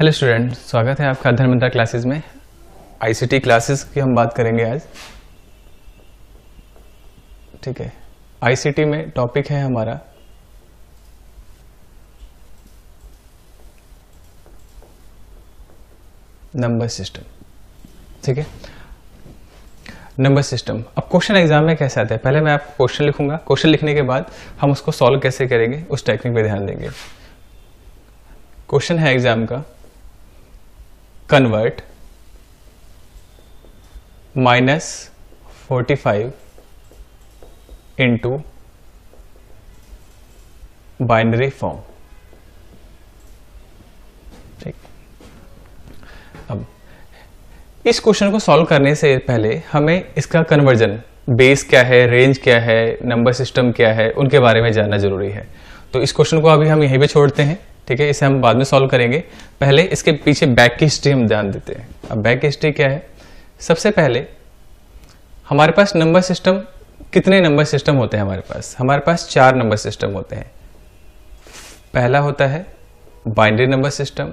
hello student स्वागत है आपका धर्मंत्रा क्लासेस में आईसीटी क्लासेस की हम बात करेंगे आज ठीक है आईसीटी में टॉपिक है हमारा नंबर सिस्टम ठीक है नंबर सिस्टम अब क्वेश्चन एग्जाम में कैसे आता है पहले मैं आपको क्वेश्चन लिखूंगा क्वेश्चन लिखने के बाद हम उसको सॉल्व कैसे करेंगे उस टेक्निक पे ध्यान देंगे क्वेश्चन है एग्जाम का convert minus 45 into binary form ठीक अब इस क्वेश्चन को सॉल्व करने से पहले हमें इसका कन्वर्जन बेस क्या है रेंज क्या है नंबर सिस्टम क्या है उनके बारे में जानना जरूरी है तो इस क्वेश्चन को अभी हम यहीं पे छोड़ते हैं ठीक है इसे हम बाद में सॉल्व करेंगे पहले इसके पीछे बैक की हिस्ट्री हम ध्यान देते हैं अब बैक हिस्ट्री क्या है सबसे पहले हमारे पास नंबर सिस्टम कितने नंबर सिस्टम होते हैं हमारे पास हमारे पास चार नंबर सिस्टम होते हैं पहला होता है बाइंड्री नंबर सिस्टम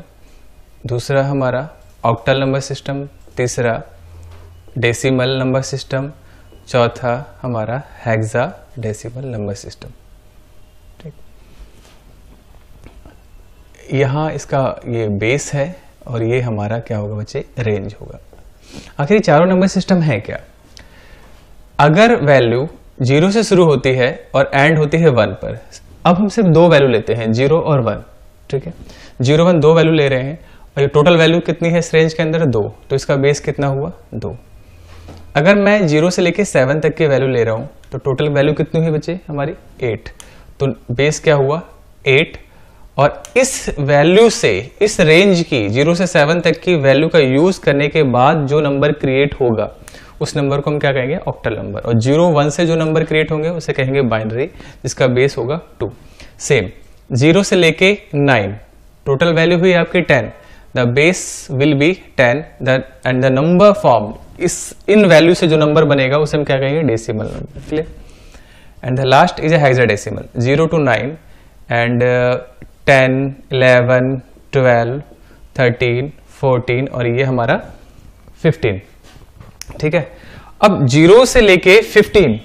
दूसरा हमारा ऑक्टल नंबर सिस्टम तीसरा डेसिमल नंबर सिस्टम चौथा हमारा हैग्जा डेसिमल नंबर सिस्टम यहाँ इसका ये बेस है और ये हमारा क्या होगा बच्चे रेंज होगा आखिर चारों नंबर सिस्टम है क्या अगर वैल्यू जीरो से शुरू होती है और एंड होती है वन पर अब हम सिर्फ दो वैल्यू लेते हैं जीरो और वन ठीक है जीरो वन दो वैल्यू ले रहे हैं और ये टोटल वैल्यू कितनी है इस रेंज के अंदर दो तो इसका बेस कितना हुआ दो अगर मैं जीरो से लेके सेवन तक की वैल्यू ले रहा हूँ तो टोटल वैल्यू कितनी हुई बच्चे हमारी एट तो बेस क्या हुआ एट और इस वैल्यू से इस रेंज की जीरो से सेवन तक की वैल्यू का यूज करने के बाद जो नंबर क्रिएट होगा उस नंबर को हम क्या कहेंगे ऑक्टल नंबर और जीरो वन से जो नंबर क्रिएट होंगे उसे कहेंगे बाइनरी जिसका बेस होगा टू सेम जीरो से लेके नाइन टोटल वैल्यू हुई आपकी ten the base will be ten and the number form is in value से जो नंबर बनेगा उसे हम क्या कहेंगे decimal number clear and the last is a hexadecimal zero to nine and ten eleven twelve thirteen fourteen और ये हमारा फिफ्टीन ठीक है अब जीरो से लेके फिफ्टीन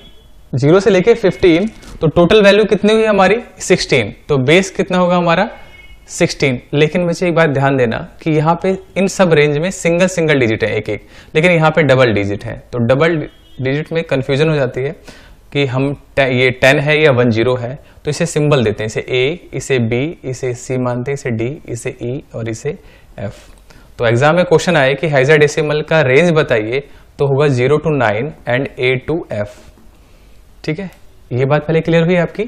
जीरो से लेके फिफ्टीन तो टोटल वैल्यू कितनी हुई हमारी सिक्सटीन तो बेस कितना होगा हमारा सिक्सटीन लेकिन मुझे एक बात ध्यान देना कि यहाँ पे इन सब रेंज में सिंगल सिंगल डिजिट है एक एक लेकिन यहाँ पे डबल डिजिट है तो डबल डिजिट में कन्फ्यूजन हो जाती है कि हम ये टेन है या वन जीरो है तो इसे सिंबल देते हैं इसे ए इसे बी इसे सी मानते हैं इसे डी इसे ई e, और इसे एफ तो एग्जाम में क्वेश्चन आए कि हाइजर डेसिमल का रेंज बताइए तो होगा zero to nine and A to F ठीक है ये बात पहले क्लियर हुई आपकी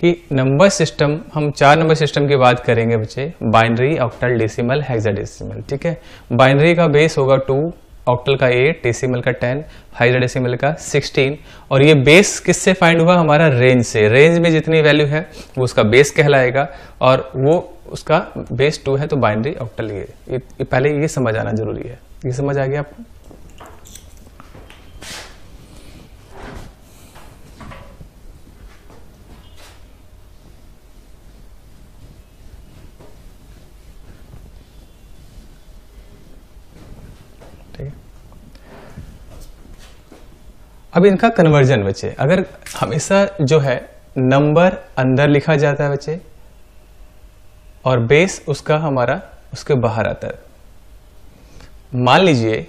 कि नंबर सिस्टम हम चार नंबर सिस्टम की बात करेंगे बच्चे बाइनरी ऑक्टल डेसिमल हेक्साडेसिमल ठीक है बाइनरी का बेस होगा टू ऑक्टल का एट डेसिमल का टेन हाइड्रा डेसिमल का सिक्सटीन और ये बेस किससे फाइंड हुआ हमारा रेंज से रेंज में जितनी वैल्यू है वो उसका बेस कहलाएगा और वो उसका बेस टू है तो बाइनरी ऑक्टल ये, ये पहले ये समझ आना जरूरी है ये समझ आ गया आपको अब इनका कन्वर्जन बच्चे अगर हमेशा जो है नंबर अंदर लिखा जाता है बच्चे और बेस उसका हमारा उसके बाहर आता है मान लीजिए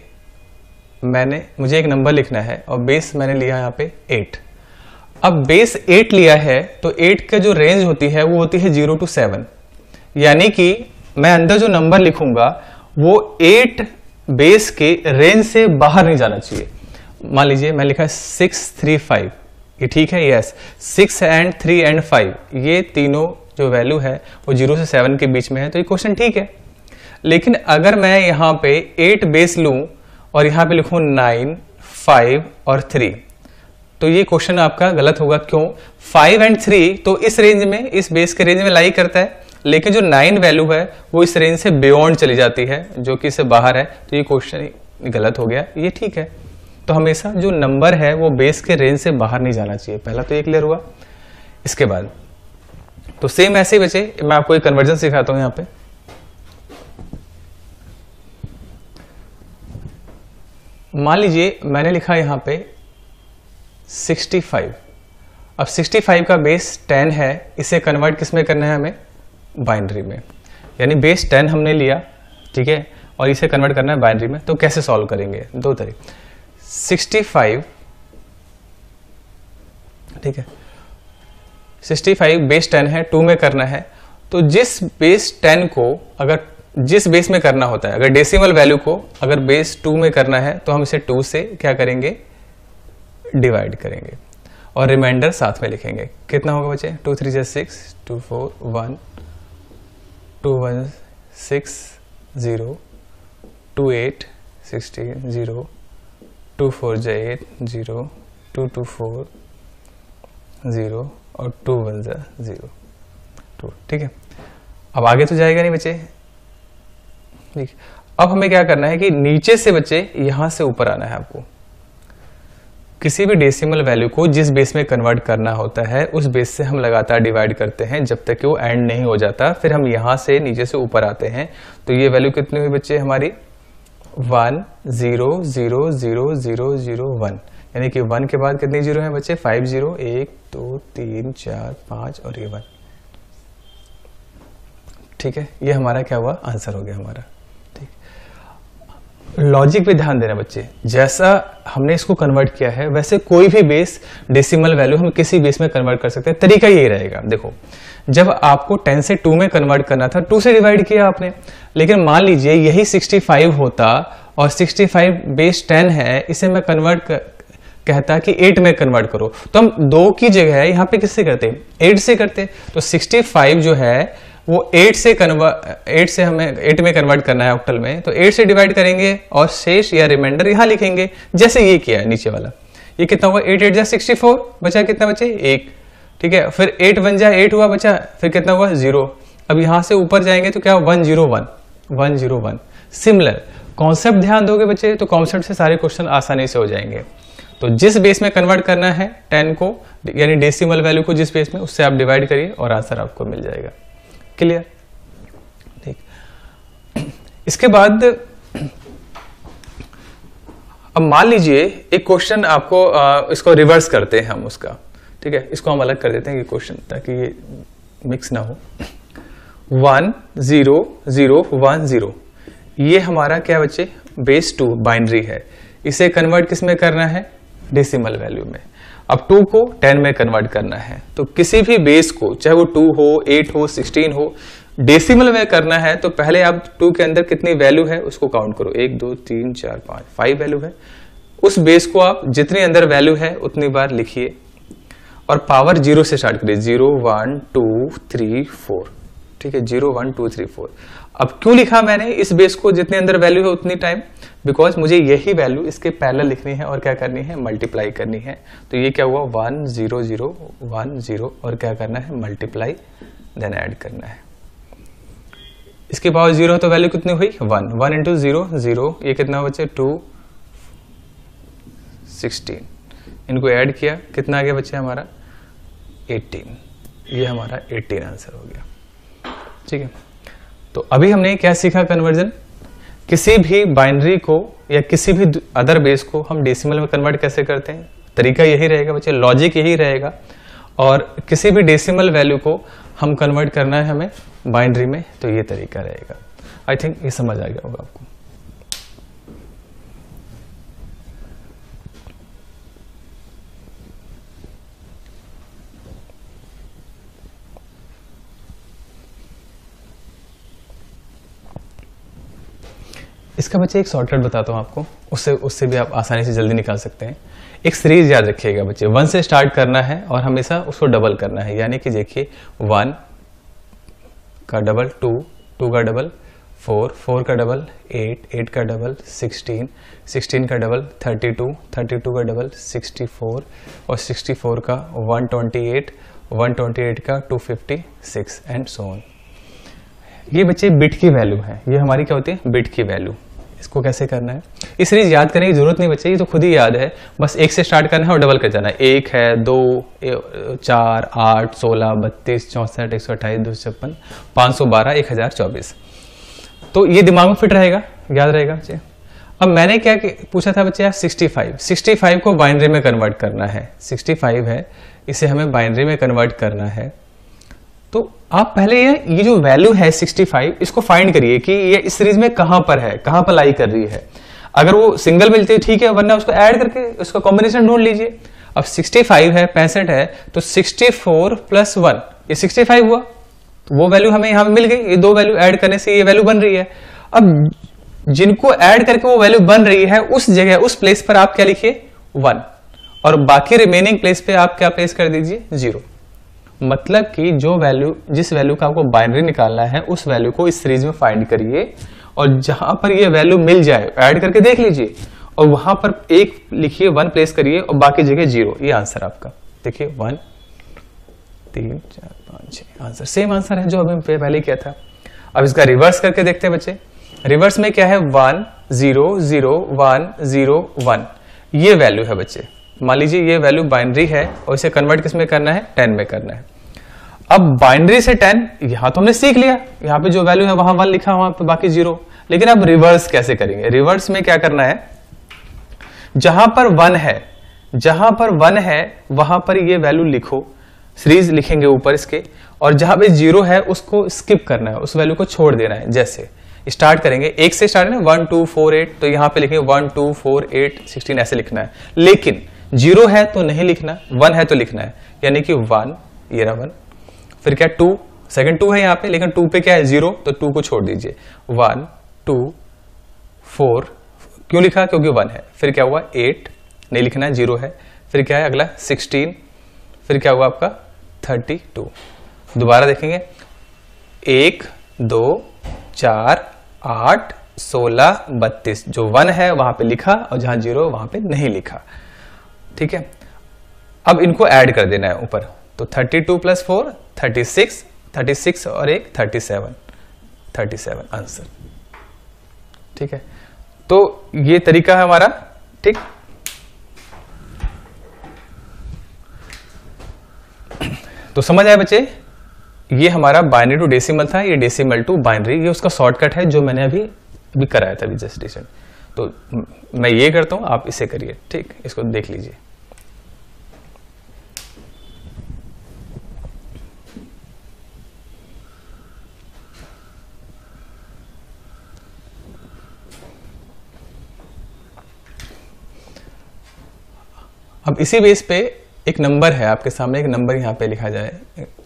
मैंने मुझे एक नंबर लिखना है और बेस मैंने लिया यहाँ पे एट अब बेस एट लिया है तो एट का जो रेंज होती है वो होती है जीरो टू सेवन यानी कि मैं अंदर जो नंबर लिखूंगा वो एट बेस के रेंज से बाहर नहीं जाना चाहिए मान लीजिए मैं लिखा है सिक्स थ्री फाइव ये ठीक है yes six and three and five ये तीनों जो वैल्यू है वो जीरो से सेवन के बीच में है तो ये क्वेश्चन ठीक है लेकिन अगर मैं यहाँ पे एट बेस लूँ और यहाँ पे लिखूँ नाइन फाइव और थ्री तो ये क्वेश्चन आपका गलत होगा क्यों फाइव एंड थ्री तो इस रेंज में इस बेस के रेंज में लाई करता है लेकिन जो नाइन वैल्यू है वो इस रेंज से बियॉन्ड चली जाती है जो कि इससे बाहर है तो ये क्वेश्चन गलत हो गया ये ठीक है तो हमेशा जो नंबर है वो बेस के रेंज से बाहर नहीं जाना चाहिए पहला तो ये क्लियर हुआ इसके बाद तो सेम ऐसे बचे मैं आपको एक कन्वर्जन सिखाता हूं यहां पे मान लीजिए मैंने लिखा यहां पे 65 अब 65 का बेस 10 है इसे कन्वर्ट किस में करना है हमें बाइनरी में यानी बेस 10 हमने लिया ठीक है और इसे कन्वर्ट करना है बाइनरी में तो कैसे सॉल्व करेंगे दो तरीके 65 ठीक है 65 बेस टेन है 2 में करना है तो जिस बेस 10 को अगर जिस बेस में करना होता है अगर डेसिमल वैल्यू को अगर बेस 2 में करना है तो हम इसे 2 से क्या करेंगे डिवाइड करेंगे और रिमाइंडर साथ में लिखेंगे कितना होगा बच्चे टू थ्री जै six two four one two one six zero two eight sixteen zero two four जा eight zero two two four zero और टू वन ज़ा ज़ीरो टू ठीक है अब आगे तो जाएगा नहीं बच्चे ठीक अब हमें क्या करना है कि नीचे से बच्चे यहां से ऊपर आना है आपको किसी भी डेसिमल वैल्यू को जिस बेस में कन्वर्ट करना होता है उस बेस से हम लगातार डिवाइड करते हैं जब तक कि वो एंड नहीं हो जाता फिर हम यहां से नीचे से ऊपर आते हैं तो ये वैल्यू कितनी हुई बच्चे हमारी one zero zero zero zero zero one यानी कि वन के बाद कितने जीरो हैं बच्चे फाइव जीरो एक दो तीन चार पाँच और ये वन ठीक है ये हमारा क्या हुआ आंसर हो गया हमारा ठीक लॉजिक पे ध्यान देना बच्चे जैसा हमने इसको कन्वर्ट किया है वैसे कोई भी बेस डेसिमल वैल्यू हम किसी बेस में कन्वर्ट कर सकते हैं तरीका यही रहेगा देखो जब आपको 10 से 2 में कन्वर्ट करना था 2 से डिवाइड किया आपने लेकिन मान लीजिए यही 65 होता और 65 बेस टेन है इसे मैं कन्वर्ट कर, कहता कि 8 में कन्वर्ट करो तो हम दो की जगह यहाँ पे किससे करते 8 से करते तो 65 जो है वो 8 से कन्वर्ट 8 से हमें 8 में कन्वर्ट करना है ऑक्टल में तो 8 से डिवाइड करेंगे और शेष या रिमाइंडर यहाँ लिखेंगे जैसे ये किया है नीचे वाला ये कितना हुआ एट एट जा सिक्सटी बचा कितना बचे एक ठीक है फिर एट वन जाए एट हुआ बच्चा फिर कितना हुआ जीरो अब यहां से ऊपर जाएंगे तो क्या one zero one one zero one similar concept ध्यान दोगे बच्चे तो कॉन्सेप्ट से सारे क्वेश्चन आसानी से हो जाएंगे तो जिस बेस में कन्वर्ट करना है टेन को यानी डेसिमल वैल्यू को जिस बेस में उससे आप डिवाइड करिए और आंसर आपको मिल जाएगा क्लियर ठीक इसके बाद अब मान लीजिए एक क्वेश्चन आपको इसको रिवर्स करते हैं हम उसका ठीक है इसको हम अलग कर देते हैं ये क्वेश्चन ताकि ये मिक्स ना हो one zero zero one zero ये हमारा क्या बच्चे बेस टू बाइंड्री है इसे कन्वर्ट किस में करना है डेसिमल वैल्यू में अब टू को टेन में कन्वर्ट करना है तो किसी भी बेस को चाहे वो टू हो एट हो सिक्सटीन हो डेसिमल में करना है तो पहले आप टू के अंदर कितनी वैल्यू है उसको काउंट करो एक दो तीन चार पांच फाइव वैल्यू है उस बेस को आप जितनी अंदर वैल्यू है उतनी बार लिखिए और पावर जीरो से स्टार्ट करिए zero one two three four ठीक है zero one two three four अब क्यों लिखा मैंने इस बेस को जितने अंदर वैल्यू है उतनी टाइम बिकॉज मुझे यही वैल्यू इसके पहले लिखनी है और क्या करनी है मल्टीप्लाई करनी है तो ये क्या हुआ one zero zero one zero और क्या करना है मल्टीप्लाई देन ऐड करना है इसके पावर जीरो तो वैल्यू कितनी हुई one one into zero zero ये कितना बचे टू सिक्सटीन इनको ऐड किया कितना आ गया बचे हमारा 18 ये हमारा 18 आंसर हो गया ठीक है तो अभी हमने क्या सीखा कन्वर्जन किसी भी बाइनरी को या किसी भी अदर बेस को हम डेसिमल में कन्वर्ट कैसे करते हैं तरीका यही रहेगा बच्चे लॉजिक यही रहेगा और किसी भी डेसिमल वैल्यू को हम कन्वर्ट करना है हमें बाइनरी में तो ये तरीका रहेगा आई थिंक ये समझ आ गया होगा आपको इसका बच्चे एक शॉर्टकट बताता हूँ आपको उससे उससे भी आप आसानी से जल्दी निकाल सकते हैं एक सीरीज याद रखिएगा बच्चे वन से स्टार्ट करना है और हमेशा उसको डबल करना है यानी कि देखिए वन का डबल टू टू का डबल फोर फोर का डबल एट एट का डबल सिक्सटीन सिक्सटीन का double thirty two thirty two का डबल सिक्सटी फोर और सिक्सटी फोर का one twenty eight one twenty eight का two fifty six and so on ये बच्चे बिट की वैल्यू है ये हमारी क्या होती है बिट की वैल्यू इसको कैसे करना है इस रीज याद करने की जरूरत नहीं बच्चे ये तो खुद ही याद है बस एक से स्टार्ट करना है और डबल कर जाना है एक है दो चार आठ सोलह बत्तीस चौंसठ एक सौ अट्ठाईस दो सौ छप्पन पाँच सौ बारह एक हज़ार चौबीस तो ये दिमाग में फिट रहेगा याद रहेगा बच्चे अब मैंने क्या पूछा था बच्चे सिक्सटी फाइव सिक्सटी फाइव को बाइनरी में कन्वर्ट करना है सिक्सटी फाइव है इसे हमें बाइनरी में कन्वर्ट करना है तो आप पहले ये ये जो वैल्यू है 65 इसको फाइंड करिए कि ये इस सीरीज में कहां पर है कहां पर लाई कर रही है अगर वो सिंगल मिलती है ठीक है वरना उसको ऐड करके उसका कॉम्बिनेशन ढूंढ लीजिए अब 65 है पैंसठ है तो 64 फोर प्लस वन ये 65 हुआ तो वो वैल्यू हमें यहां मिल गई ये दो वैल्यू एड करने से ये वैल्यू बन रही है अब जिनको एड करके वो वैल्यू बन रही है उस जगह उस प्लेस पर आप क्या लिखिए वन और बाकी रिमेनिंग प्लेस पे आप क्या प्लेस कर दीजिए जीरो मतलब कि जो वैल्यू जिस वैल्यू का आपको बाइनरी निकालना है उस वैल्यू को इस सीरीज में फाइंड करिए और जहां पर ये वैल्यू मिल जाए ऐड करके देख लीजिए और वहां पर एक लिखिए वन प्लेस करिए और बाकी जगह जीरो ये आंसर आपका देखिए वन तीन चार पाँच छः आंसर सेम आंसर है जो अभी पहले किया था अब इसका रिवर्स करके देखते हैं बच्चे रिवर्स में क्या है one zero zero one zero one ये वैल्यू है बच्चे मान लीजिए ये वैल्यू बाइनरी है और इसे कन्वर्ट किस में करना है टेन में करना है अब बाइनरी से टेन यहां तो हमने सीख लिया यहां पे जो वैल्यू है वहां वन लिखा वहां पे तो बाकी जीरो लेकिन अब रिवर्स कैसे करेंगे रिवर्स में क्या करना है जहां पर वन है जहां पर वन है वहां पर ये वैल्यू लिखो सीरीज लिखेंगे ऊपर इसके और जहां पे जीरो है उसको स्किप करना है उस वैल्यू को छोड़ देना है जैसे स्टार्ट करेंगे एक से स्टार्ट करें वन टू फोर एट तो यहां पे लिखेंगे one two four eight sixteen ऐसे लिखना है लेकिन जीरो है तो नहीं लिखना वन है तो लिखना है यानी कि वन ये रहा वन फिर क्या टू सेकंड टू है यहाँ पे लेकिन टू पे क्या है जीरो तो टू को छोड़ दीजिए वन टू फोर क्यों लिखा क्योंकि वन है फिर क्या हुआ एट नहीं लिखना है जीरो है फिर क्या है अगला सिक्सटीन फिर क्या हुआ आपका थर्टी टू दोबारा देखेंगे एक दो चार आठ सोलह बत्तीस जो वन है वहां पे लिखा और जहां जीरो वहां पे नहीं लिखा ठीक है अब इनको ऐड कर देना है ऊपर तो 32 two plus four thirty six thirty six और एक 37 37 आंसर ठीक है तो ये तरीका है हमारा ठीक तो समझ आए बच्चे ये हमारा बाइनरी टू डेसिमल था ये डेसिमल टू बाइनरी ये उसका शॉर्टकट है जो मैंने अभी अभी कराया था रजिस्ट्रेशन तो मैं ये करता हूं आप इसे करिए ठीक इसको देख लीजिए अब इसी बेस पे एक नंबर है आपके सामने एक नंबर यहाँ पे लिखा जाए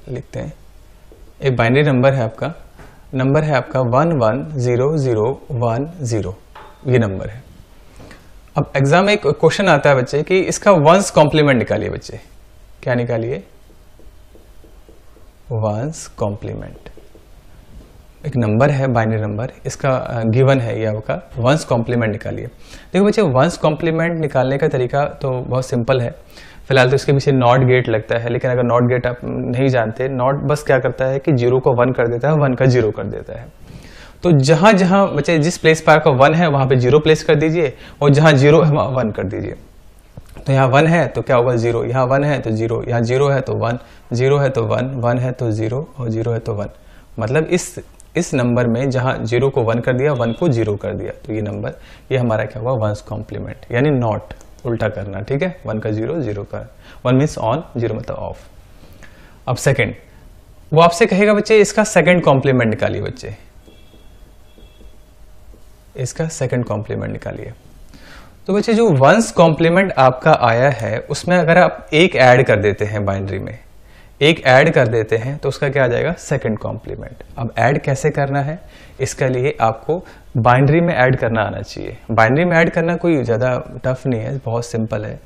लिखते हैं एक बाइनरी नंबर है आपका नंबर है आपका one one zero zero one zero ये नंबर है अब एग्जाम में एक क्वेश्चन आता है बच्चे कि इसका वंस कॉम्प्लीमेंट निकालिए बच्चे क्या निकालिए वंस कॉम्प्लीमेंट एक नंबर है बाइनरी नंबर इसका गिवन है ये आपका वंस कॉम्प्लीमेंट निकालिए देखो बच्चे वंस कॉम्प्लीमेंट निकालने का तरीका तो बहुत सिंपल है फिलहाल तो इसके पीछे नॉट गेट लगता है लेकिन अगर नॉट गेट आप नहीं जानते नॉट बस क्या करता है कि जीरो को वन कर देता है वन का जीरो कर देता है तो जहाँ जहाँ बच्चे जिस प्लेस पर आपका वन है वहाँ पे जीरो प्लेस कर दीजिए और जहाँ जीरो है वहाँ वन कर दीजिए तो यहाँ वन है तो क्या होगा जीरो यहाँ वन है तो जीरो यहाँ जीरो है तो वन जीरो है तो वन वन है तो जीरो और जीरो है तो वन मतलब इस इस नंबर में जहाँ जीरो को वन कर दिया वन को जीरो कर दिया तो ये नंबर ये हमारा क्या हुआ वंस कॉम्प्लीमेंट यानी नॉट उल्टा करना ठीक है वन का जीरो जीरो का वन मीन्स ऑन जीरो मतलब ऑफ अब सेकेंड वो आपसे कहेगा बच्चे इसका सेकेंड कॉम्प्लीमेंट निकालिए बच्चे इसका सेकेंड कॉम्प्लीमेंट निकालिए तो बच्चे जो वंस कॉम्प्लीमेंट आपका आया है उसमें अगर आप एक ऐड कर देते हैं बाइनरी में एक ऐड कर देते हैं तो उसका क्या आ जाएगा सेकंड कॉम्प्लीमेंट अब ऐड कैसे करना है इसके लिए आपको बाइंड्री में ऐड करना आना चाहिए बाइंड्री में ऐड करना कोई ज़्यादा टफ नहीं है बहुत सिंपल है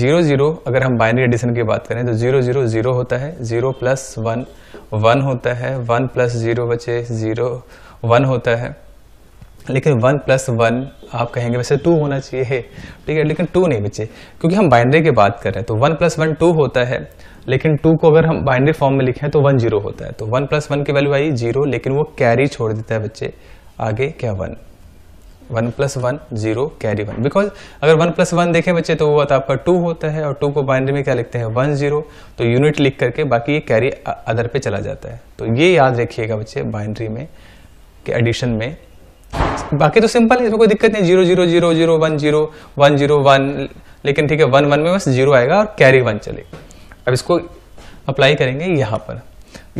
जीरो जीरो अगर हम बाइनरी एडिशन की बात करें तो जीरो जीरो जीरो होता है जीरो प्लस वन वन होता है वन प्लस जीरो बचे जीरो वन होता है लेकिन वन प्लस वन आप कहेंगे वैसे टू होना चाहिए ठीक है लेकिन टू नहीं बचे क्योंकि हम बाइनरी की बात कर रहे हैं तो वन प्लस वन टू होता है लेकिन टू को अगर हम बाइनरी फॉर्म में लिखें तो वन जीरो होता है तो वन प्लस वन की वैल्यू आई जीरो लेकिन वो कैरी छोड़ देता है बच्चे आगे क्या one one plus one zero carry one because अगर वन प्लस वन देखें बच्चे तो वो आपका टू होता है और टू को बाइनरी में क्या लिखते हैं वन जीरो तो यूनिट लिख करके बाकी ये कैरी अदर पे चला जाता है तो ये याद रखिएगा बच्चे बाइनरी में के एडिशन में बाकी तो सिंपल है इसमें कोई दिक्कत नहीं zero zero zero zero one zero one zero one लेकिन ठीक है वन वन में बस जीरो आएगा और कैरी वन चलेगा अब इसको अप्लाई करेंगे यहाँ पर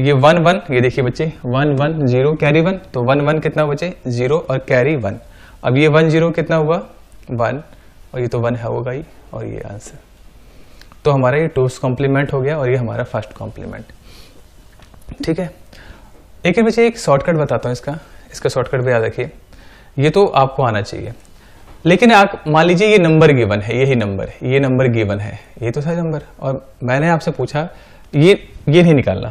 ये वन वन ये देखिए बच्चे one one zero carry one तो वन वन कितना बचे जीरो और कैरी वन अब ये वन जीरो कितना हुआ वन और ये तो वन है होगा ही और ये आंसर तो हमारा ये टूस कॉम्प्लीमेंट हो गया और ये हमारा फर्स्ट कॉम्प्लीमेंट ठीक है एक बच्चे एक शॉर्टकट बताता हूँ इसका इसका शॉर्टकट भी याद रखिए ये तो आपको आना चाहिए लेकिन आप मान लीजिए ये नंबर गिवन है यही नंबर ये नंबर गिवन है ये तो था नंबर और मैंने आपसे पूछा ये ये नहीं निकालना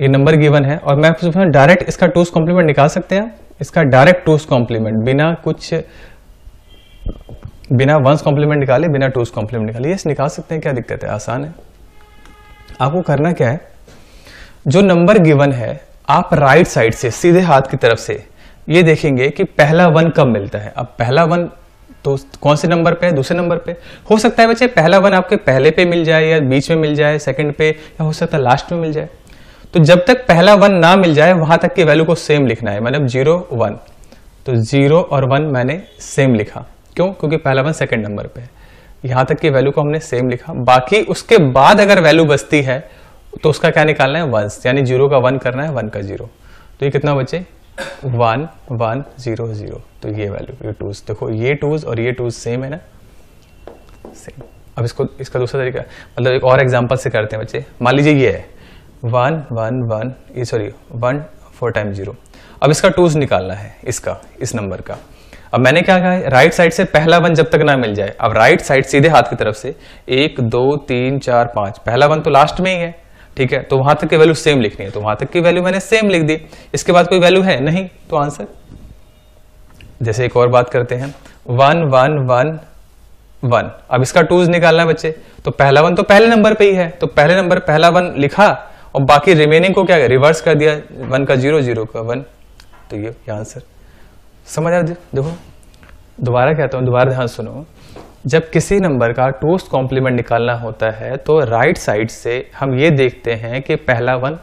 ये नंबर गिवन है और मैं आपसे पूछा डायरेक्ट इसका टूस कॉम्प्लीमेंट निकाल सकते हैं इसका डायरेक्ट टूस कॉम्प्लीमेंट बिना कुछ बिना वंस कॉम्प्लीमेंट निकाले बिना टूस कॉम्प्लीमेंट निकाले ये निकाल सकते हैं क्या दिक्कत है आसान है आपको करना क्या है जो नंबर गिवन है आप राइट साइड से सीधे हाथ की तरफ से ये देखेंगे कि पहला वन कब मिलता है अब पहला वन तो कौन से नंबर पे है दूसरे नंबर पे हो सकता है बच्चे पहला वन आपके पहले पे मिल जाए या बीच में मिल जाए सेकंड पे या हो सकता है लास्ट में मिल जाए तो जब तक पहला वन ना मिल जाए वहां तक की वैल्यू को सेम लिखना है मतलब जीरो वन तो जीरो और वन मैंने सेम लिखा क्यों क्योंकि पहला वन सेकेंड नंबर पे है यहाँ तक की वैल्यू को हमने सेम लिखा बाकी उसके बाद अगर वैल्यू बचती है तो उसका क्या निकालना है वंस यानी जीरो का वन करना है वन का जीरो तो ये कितना बचे वन वन ज़ीरो ज़ीरो तो ये वैल्यू ये टूज देखो ये टूज और ये टूज सेम है ना सेम अब इसको इसका दूसरा तरीका मतलब एक और एग्जाम्पल से करते हैं बच्चे मान लीजिए ये है वन वन वन ये sorry one four time zero अब इसका टूज निकालना है इसका इस नंबर का अब मैंने क्या कहा है राइट साइड से पहला वन जब तक ना मिल जाए अब राइट साइड सीधे हाथ की तरफ से एक दो तीन चार पाँच पहला वन तो लास्ट में ही है ठीक है तो वहां तक की वैल्यू सेम लिखनी है तो वहां तक की वैल्यू मैंने सेम लिख दी इसके बाद कोई वैल्यू है नहीं तो आंसर जैसे एक और बात करते हैं वन वन वन वन अब इसका टूज निकालना है बच्चे तो पहला वन तो पहले नंबर पे ही है तो पहले नंबर पहला वन लिखा और बाकी रिमेनिंग को क्या रिवर्स कर दिया वन का जीरो जीरो का वन तो ये आंसर समझ आ देखो दोबारा कहता हूं दोबारा ध्यान सुनो जब किसी नंबर का टोस्ट कॉम्प्लीमेंट निकालना होता है तो राइट साइड से हम ये देखते हैं कि पहला वन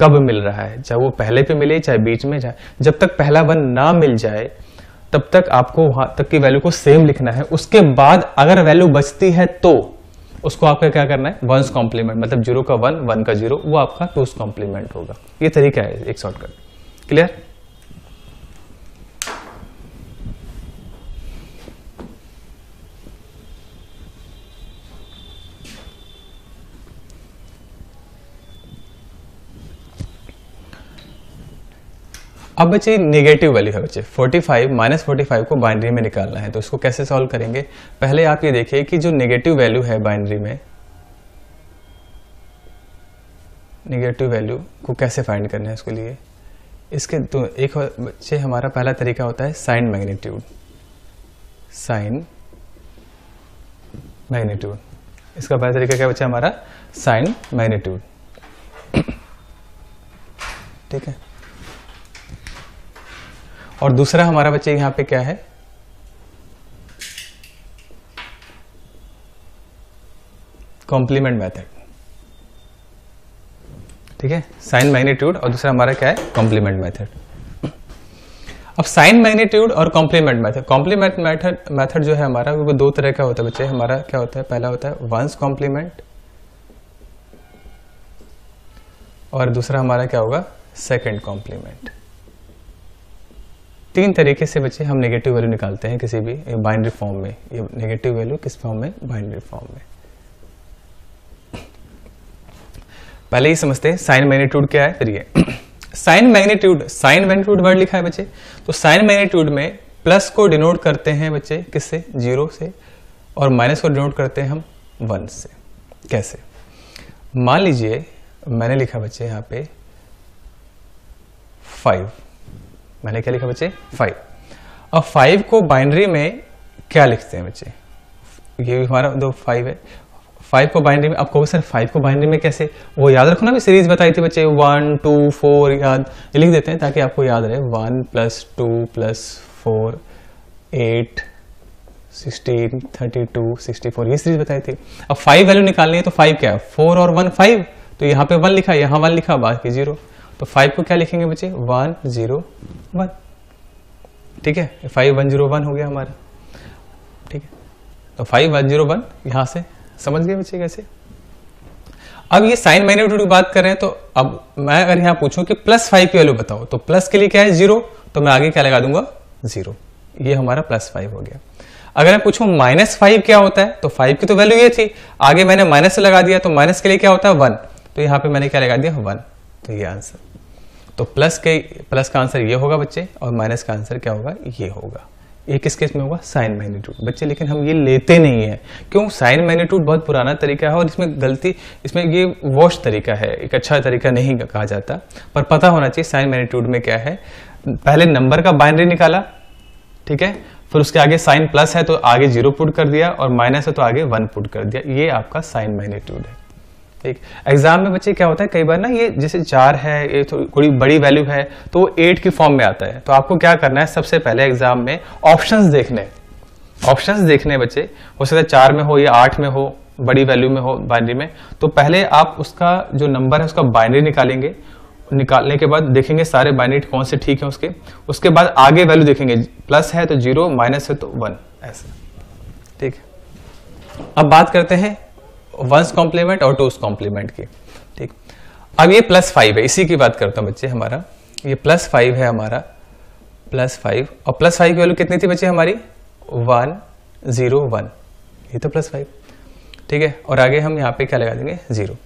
कब मिल रहा है चाहे वो पहले पे मिले चाहे बीच में जाए जब तक पहला वन ना मिल जाए तब तक आपको वहां तक की वैल्यू को सेम लिखना है उसके बाद अगर वैल्यू बचती है तो उसको आपका क्या करना है वंस कॉम्प्लीमेंट मतलब जीरो का वन वन का जीरो वो आपका टूस कॉम्प्लीमेंट होगा ये तरीका है एक शॉर्टकट क्लियर अब बचे नेगेटिव वैल्यू है बच्चे 45 माइनस फोर्टी को बाइनरी में निकालना है तो इसको कैसे सॉल्व करेंगे पहले आप ये देखिए कि जो नेगेटिव वैल्यू है बाइनरी में नेगेटिव वैल्यू को कैसे फाइंड करना है इसके लिए इसके तो एक बच्चे हमारा पहला तरीका होता है साइन मैग्नीट्यूड साइन मैग्नीट्यूड इसका पहला तरीका क्या बच्चा हमारा साइन मैग्नीट्यूड ठीक है और दूसरा हमारा बच्चे यहां पे क्या है कॉम्प्लीमेंट मेथड ठीक है साइन मैग्नीट्यूड और दूसरा हमारा क्या है कॉम्प्लीमेंट मेथड अब साइन मैग्नीट्यूड और complement method complement method method जो है हमारा वो दो तरह का होता है बच्चे हमारा क्या होता है पहला होता है वंस कॉम्प्लीमेंट और दूसरा हमारा क्या होगा सेकंड कॉम्प्लीमेंट तीन तरीके से बच्चे हम नेगेटिव वैल्यू निकालते हैं किसी भी बाइनरी फॉर्म में ये नेगेटिव वैल्यू किस फॉर्म में बाइनरी फॉर्म में पहले ही समझते हैं साइन मैग्नीट्यूड क्या है फिर ये sign magnitude sign magnitude word लिखा है बच्चे तो साइन मैग्नीट्यूड में प्लस को डिनोट करते हैं बच्चे किससे जीरो से और माइनस को डिनोट करते हैं हम वन से कैसे मान लीजिए मैंने लिखा बच्चे यहाँ पे फाइव मैंने क्या लिखा बच्चे फाइव अब फाइव को बाइनरी में क्या लिखते हैं बच्चे ये हमारा दो फाइव है फाइव को बाइनरी में आप कहो सर फाइव को बाइनरी में कैसे वो याद रखो ना भी सीरीज बताई थी बच्चे वन टू फोर याद ये लिख देते हैं ताकि आपको याद रहे one plus two plus four eight sixteen thirty two sixty four ये सीरीज बताई थी अब फाइव वैल्यू निकालनी है तो फाइव क्या है फोर और वन फाइव तो यहाँ पे वन लिखा यहाँ वन लिखा बाकी जीरो तो फाइव को क्या लिखेंगे बच्चे वन जीरो वन ठीक है फाइव वन जीरो वन हो गया हमारा ठीक है तो फाइव वन जीरो वन यहां से समझ गए बच्चे कैसे अब ये साइन मैग्नेट्यूड की बात कर रहे हैं तो अब मैं अगर यहां पूछूं कि प्लस फाइव की वैल्यू बताओ तो प्लस के लिए क्या है जीरो तो मैं आगे क्या लगा दूंगा जीरो ये हमारा प्लस फाइव हो गया अगर मैं पूछूं माइनस फाइव क्या होता है तो फाइव की तो वैल्यू ये थी आगे मैंने माइनस लगा दिया तो माइनस के लिए क्या होता है वन तो यहां पे मैंने क्या लगा दिया वन तो ये आंसर तो प्लस के प्लस का आंसर ये होगा बच्चे और माइनस का आंसर क्या होगा ये होगा एक इस केस में होगा साइन मैग्नीट्यूड बच्चे लेकिन हम ये लेते नहीं है क्यों साइन मैग्नीट्यूड बहुत पुराना तरीका है और इसमें गलती इसमें ये वॉश तरीका है एक अच्छा तरीका नहीं कहा जाता पर पता होना चाहिए साइन मैग्नीट्यूड में क्या है पहले नंबर का बाइनरी निकाला ठीक है फिर उसके आगे साइन प्लस है तो आगे जीरो पुट कर दिया और माइनस है तो आगे वन पुट कर दिया ये आपका साइन मैग्नीट्यूड है ठीक एग्जाम में बच्चे क्या होता है कई बार ना ये जैसे चार है ये थोड़ी बड़ी वैल्यू है तो एट की फॉर्म में आता है तो आपको क्या करना है सबसे पहले एग्जाम में ऑप्शंस देखने ऑप्शंस देखने बच्चे हो सकता है चार में हो या आठ में हो बड़ी वैल्यू में हो बाइनरी में तो पहले आप उसका जो नंबर है उसका बाइनरी निकालेंगे निकालने के बाद देखेंगे सारे बाइनरी कौन से ठीक है उसके उसके बाद आगे वैल्यू देखेंगे प्लस है तो जीरो माइनस है तो वन ऐसे ठीक अब बात करते हैं वंस कॉम्प्लीमेंट और टूस कॉम्प्लीमेंट की ठीक अब ये प्लस फाइव है इसी की बात करता हूँ बच्चे हमारा ये प्लस फाइव है हमारा प्लस फाइव और प्लस फाइव की वैल्यू कितनी थी बच्चे हमारी वन जीरो वन ये तो प्लस फाइव ठीक है और आगे हम यहाँ पे क्या लगा देंगे जीरो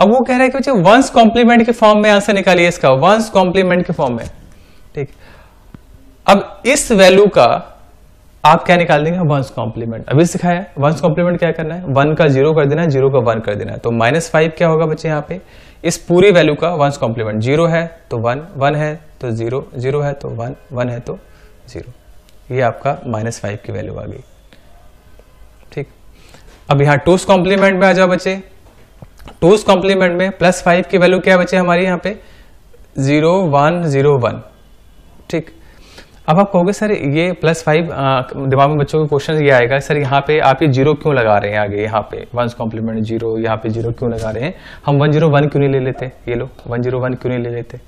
अब वो कह रहा है कि बच्चे वंस कॉम्प्लीमेंट के फॉर्म में आंसर निकालिए इसका वंस कॉम्प्लीमेंट के फॉर्म में ठीक अब इस वैल्यू का आप क्या निकाल देंगे वंस कॉम्प्लीमेंट अभी सिखाया वंस कॉम्प्लीमेंट क्या करना है वन का जीरो कर देना है जीरो का वन कर देना है तो माइनस फाइव क्या होगा बच्चे यहाँ पे इस पूरी वैल्यू का वंस कॉम्प्लीमेंट जीरो है तो वन वन है तो जीरो जीरो है तो वन वन है तो जीरो ये आपका माइनस फाइव की वैल्यू आ गई ठीक अब यहाँ टूस कॉम्प्लीमेंट में आ जाओ बच्चे टूस कॉम्प्लीमेंट में प्लस फाइव की वैल्यू क्या बच्चे हमारे यहाँ पे जीरो वन जीरो वन ठीक अब आप कहोगे सर ये प्लस फाइव दिमाग में बच्चों का क्वेश्चन ये आएगा सर यहाँ पे आप ये जीरो क्यों लगा रहे हैं आगे यहाँ पे वंस कॉम्प्लीमेंट जीरो यहाँ पे जीरो क्यों लगा रहे हैं हम वन जीरो वन क्यों नहीं ले लेते ये लो वन जीरो वन क्यों नहीं ले लेते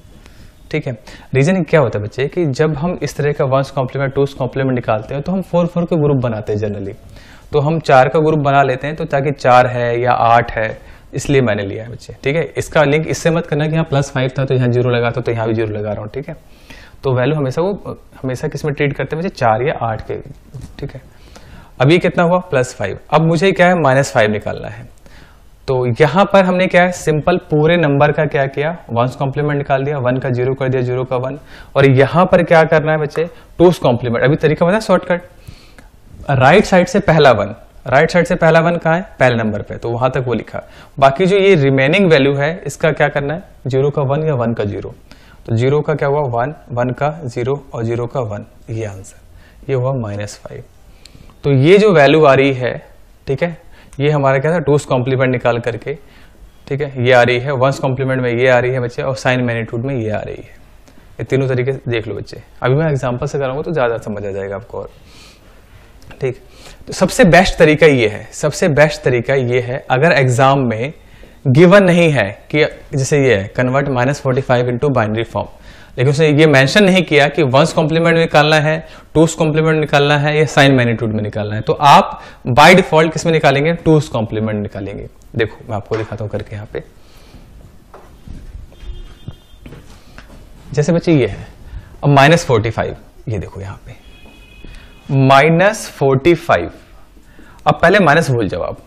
ठीक है रीजन क्या होता है बच्चे कि जब हम इस तरह का वंस कॉम्प्लीमेंट टूस कॉम्प्लीमेंट निकालते हैं तो हम फोर फोर के ग्रुप बनाते हैं जनरली तो हम चार का ग्रुप बना लेते हैं तो ताकि चार है या आठ है इसलिए मैंने लिया है बच्चे ठीक है इसका लिंक इससे मत करना कि यहाँ प्लस फाइव था तो यहाँ जीरो लगा था तो यहाँ भी जीरो लगा रहा हूँ ठीक है तो वैल्यू हमेशा वो हमेशा किस में ट्रीट करते हैं मुझे चार या आठ के ठीक है अब ये कितना हुआ प्लस फाइव अब मुझे क्या है माइनस फाइव निकालना है तो यहाँ पर हमने क्या है सिंपल पूरे नंबर का क्या किया वंस कॉम्प्लीमेंट निकाल दिया वन का जीरो कर दिया जीरो का वन और यहाँ पर क्या करना है बच्चे टूस कॉम्प्लीमेंट अभी तरीका बताया शॉर्टकट राइट साइड से पहला वन राइट साइड से पहला वन कहा है पहले नंबर पे तो वहां तक वो लिखा बाकी जो ये रिमेनिंग वैल्यू है इसका क्या करना है जीरो का वन या वन का जीरो तो जीरो का क्या हुआ वन वन का जीरो और जीरो का वन ये आंसर ये हुआ माइनस फाइव तो ये जो वैल्यू आ रही है ठीक है ये हमारा क्या था टूस कॉम्प्लीमेंट निकाल करके ठीक है ये आ रही है वंस कॉम्प्लीमेंट में ये आ रही है बच्चे और साइन मैनीट्यूड में ये आ रही है ये तीनों तरीके से देख लो बच्चे अभी मैं एग्जाम्पल से कराऊंगा तो ज़्यादा समझ आ जाएगा आपको और ठीक तो सबसे बेस्ट तरीका ये है सबसे बेस्ट तरीका ये है अगर एग्जाम में गिवन नहीं है कि जैसे ये है convert minus forty five into binary form लेकिन उसने ये मेंशन नहीं किया कि वंस कॉम्प्लीमेंट निकालना है टूस कॉम्प्लीमेंट निकालना है या साइन मैग्नीट्यूड में निकालना है तो आप बाय डिफॉल्ट किसमें निकालेंगे टूस कॉम्प्लीमेंट निकालेंगे देखो मैं आपको दिखाता हूं करके यहां पे जैसे बच्चे ये है अब माइनस फोर्टी फाइव ये देखो यहां पर माइनस फोर्टी फाइव अब पहले माइनस भूल जाओ आप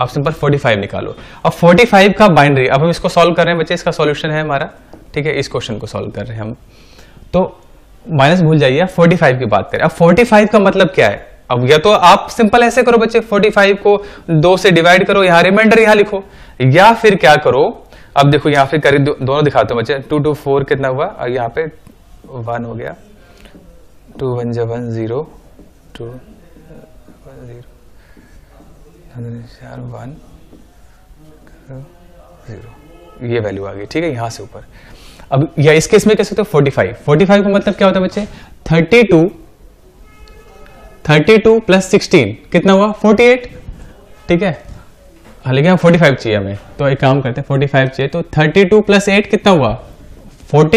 आप सिंपल 45 निकालो अब 45 का बाइनरी अब हम इसको सॉल्व कर रहे हैं बच्चे इसका सॉल्यूशन है हमारा ठीक है इस क्वेश्चन को सॉल्व कर रहे हैं हम तो माइनस भूल जाइए 45 की बात करें अब 45 का मतलब क्या है अब या तो आप सिंपल ऐसे करो बच्चे 45 को दो से डिवाइड करो यहाँ रिमाइंडर यहाँ लिखो या फिर क्या करो अब देखो यहाँ फिर करीब दो, दोनों दिखाते हो बच्चे टू टू फोर कितना हुआ और यहाँ पे वन हो गया टू वन जब one zero two one zero zero ये वैल्यू आ गई ठीक है यहाँ से ऊपर अब या इस केस में कह सकते हो 45 45 का मतलब क्या होता है बच्चे 32 32 प्लस 16 कितना हुआ 48 ठीक है हालांकि हम 45 चाहिए हमें तो एक काम करते हैं 45 चाहिए तो 32 प्लस एट कितना हुआ 40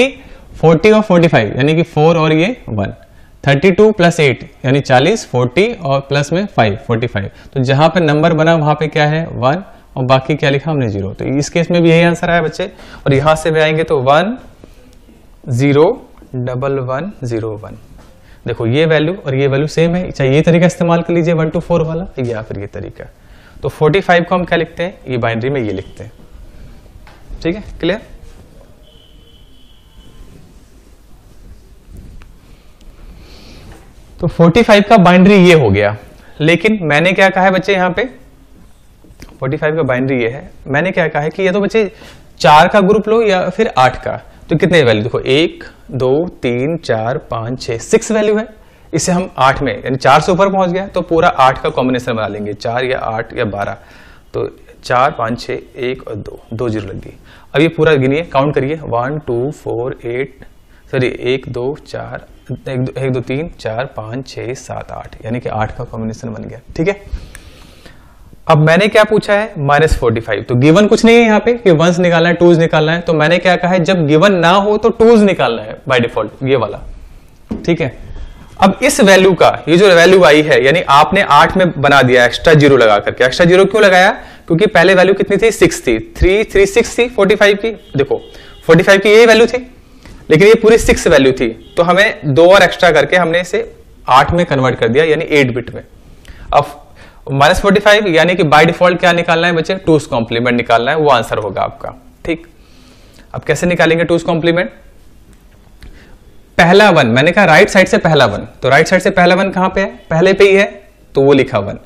40 और 45 यानी कि 4 और ये 1 थर्टी टू प्लस एट यानी चालीस फोर्टी और प्लस में फाइव फोर्टी फाइव तो जहां पर नंबर बना वहां पे क्या है वन और बाकी क्या लिखा हमने जीरो तो इस केस में भी यही आंसर आया बच्चे और यहां से भी आएंगे तो one zero double one zero one देखो ये वैल्यू और ये वैल्यू सेम है चाहे ये तरीका इस्तेमाल कर लीजिए वन टू फोर वाला या फिर ये तरीका तो फाइव को हम क्या लिखते हैं ये बाइनरी में ये लिखते हैं ठीक है क्लियर तो 45 का बाइंड्री ये हो गया लेकिन मैंने क्या कहा है बच्चे यहाँ पे 45 का बाइंड्री ये है मैंने क्या कहा है कि ये तो बच्चे चार का ग्रुप लो या फिर आठ का तो कितने वैल्यू देखो एक दो तीन चार पाँच छः सिक्स वैल्यू है इसे हम आठ में यानी चार से ऊपर पहुंच गया तो पूरा आठ का कॉम्बिनेशन बना लेंगे चार या आठ या बारह तो चार पाँच छः एक और दो दो जीरो लग गई अब ये पूरा गिनिए काउंट करिए one two four eight sorry एक दो चार एक दो एक दो तीन चार पाँच छः सात आठ यानी कि आठ का कॉम्बिनेशन बन गया ठीक है अब मैंने क्या पूछा है माइनस फोर्टी फाइव तो गिवन कुछ नहीं है यहाँ पे कि वंस निकालना है टूज निकालना है तो मैंने क्या कहा है जब गिवन ना हो तो टूज निकालना है बाय डिफॉल्ट ये वाला ठीक है अब इस वैल्यू का ये जो वैल्यू आई है यानी आपने आठ में बना दिया एक्स्ट्रा जीरो लगा करके एक्स्ट्रा जीरो क्यों लगाया क्योंकि पहले वैल्यू कितनी थी सिक्स थी थ्री थ्री सिक्स थी फोर्टी फाइव की देखो फोर्टी फाइव की यही वैल्यू थी लेकिन ये पूरी सिक्स वैल्यू थी तो हमें दो और एक्स्ट्रा करके हमने इसे आठ में कन्वर्ट कर दिया यानी एट बिट में अब माइनस फोर्टी फाइव यानी कि बाई डिफॉल्ट क्या निकालना है बच्चे टूस कॉम्प्लीमेंट निकालना है वो आंसर होगा आपका ठीक अब कैसे निकालेंगे टूस कॉम्प्लीमेंट पहला वन मैंने कहा राइट साइड से पहला वन तो राइट साइड से पहला वन कहां पे है पहले पे ही है तो वो लिखा वन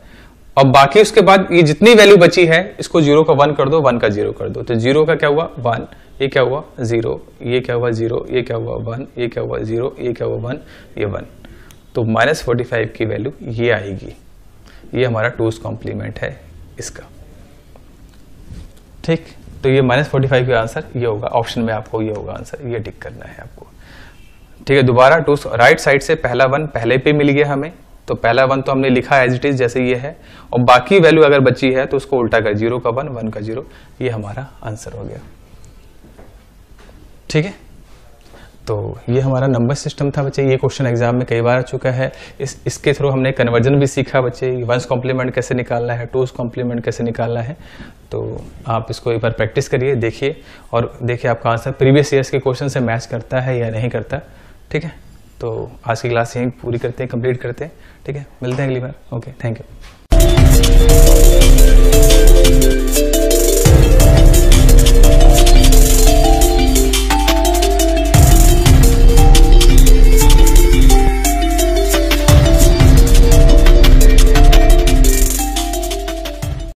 और बाकी उसके बाद ये जितनी वैल्यू बची है इसको जीरो का वन कर दो वन का जीरो कर दो तो जीरो का क्या हुआ वन ये क्या हुआ ज़ीरो ये क्या हुआ ज़ीरो ये क्या हुआ वन ये क्या हुआ ज़ीरो ये क्या हुआ वन ये वन तो माइनस फोर्टी फाइव की वैल्यू ये आएगी ये हमारा टूज कॉम्प्लीमेंट है इसका ठीक तो ये माइनस फोर्टी फाइव का आंसर ये होगा ऑप्शन में आपको ये होगा आंसर ये टिक करना है आपको ठीक है दोबारा टू राइट साइड से पहला वन पहले पे मिल गया हमें तो पहला वन तो हमने लिखा एज इट इज जैसे ये है और बाकी वैल्यू अगर बची है तो उसको उल्टा कर जीरो का वन वन का जीरो ये हमारा आंसर हो गया ठीक है तो ये हमारा नंबर सिस्टम था बच्चे ये क्वेश्चन एग्जाम में कई बार आ चुका है इस इसके थ्रू हमने कन्वर्जन भी सीखा बच्चे वंस कॉम्प्लीमेंट कैसे निकालना है टूज कॉम्प्लीमेंट कैसे निकालना है तो आप इसको एक बार प्रैक्टिस करिए देखिए और देखिए आपका आंसर प्रीवियस ईयर्स के क्वेश्चन से मैच करता है या नहीं करता ठीक है तो आज की क्लास यहीं पूरी करते हैं कंप्लीट करते हैं ठीक है मिलते हैं अगली बार ओके थैंक यू